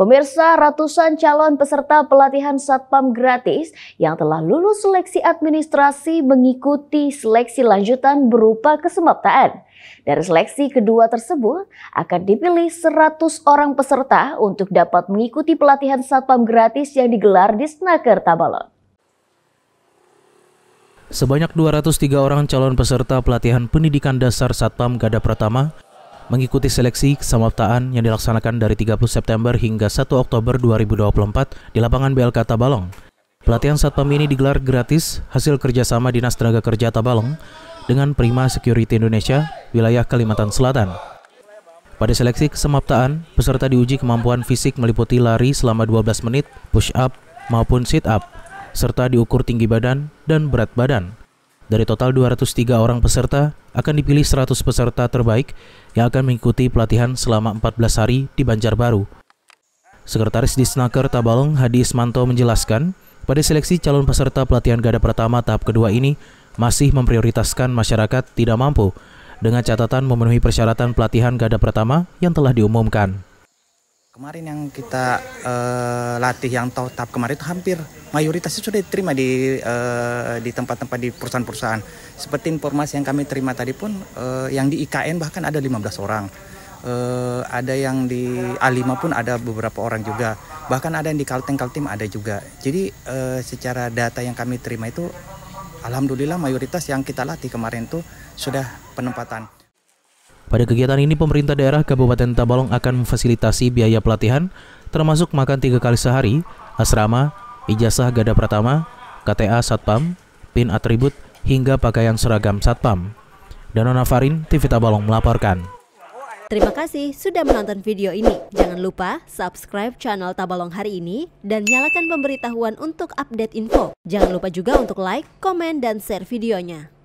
Pemirsa, ratusan calon peserta pelatihan Satpam gratis yang telah lulus seleksi administrasi mengikuti seleksi lanjutan berupa kesemaptaan. Dari seleksi kedua tersebut akan dipilih 100 orang peserta untuk dapat mengikuti pelatihan Satpam gratis yang digelar di Snaker Tabalon. Sebanyak 203 orang calon peserta pelatihan pendidikan dasar Satpam Gada Pratama mengikuti seleksi kesamaptaan yang dilaksanakan dari 30 September hingga 1 Oktober 2024 di lapangan BLK Tabalong. Pelatihan Satpam ini digelar gratis hasil kerjasama Dinas Tenaga Kerja Tabalong dengan Prima Security Indonesia, wilayah Kalimantan Selatan. Pada seleksi kesemaptaan, peserta diuji kemampuan fisik meliputi lari selama 12 menit, push up maupun sit up, serta diukur tinggi badan dan berat badan. Dari total 203 orang peserta, akan dipilih 100 peserta terbaik yang akan mengikuti pelatihan selama 14 hari di Banjarbaru. Sekretaris Disnaker Tabalong Hadi Ismanto menjelaskan, pada seleksi calon peserta pelatihan gada pertama tahap kedua ini masih memprioritaskan masyarakat tidak mampu dengan catatan memenuhi persyaratan pelatihan gada pertama yang telah diumumkan. Kemarin yang kita uh, latih yang tahu tahap kemarin itu hampir mayoritasnya sudah diterima di uh, di tempat-tempat di perusahaan-perusahaan. Seperti informasi yang kami terima tadi pun uh, yang di IKN bahkan ada 15 orang. Uh, ada yang di A5 pun ada beberapa orang juga. Bahkan ada yang di Kalteng-Kaltim ada juga. Jadi uh, secara data yang kami terima itu alhamdulillah mayoritas yang kita latih kemarin itu sudah penempatan. Pada kegiatan ini, pemerintah daerah Kabupaten Tabalong akan memfasilitasi biaya pelatihan, termasuk makan tiga kali sehari, asrama, ijazah gada pertama, KTA Satpam, PIN atribut, hingga pakaian seragam Satpam. Danon Farin, TV Tabalong melaporkan. Terima kasih sudah menonton video ini. Jangan lupa subscribe channel Tabalong hari ini dan nyalakan pemberitahuan untuk update info. Jangan lupa juga untuk like, komen, dan share videonya.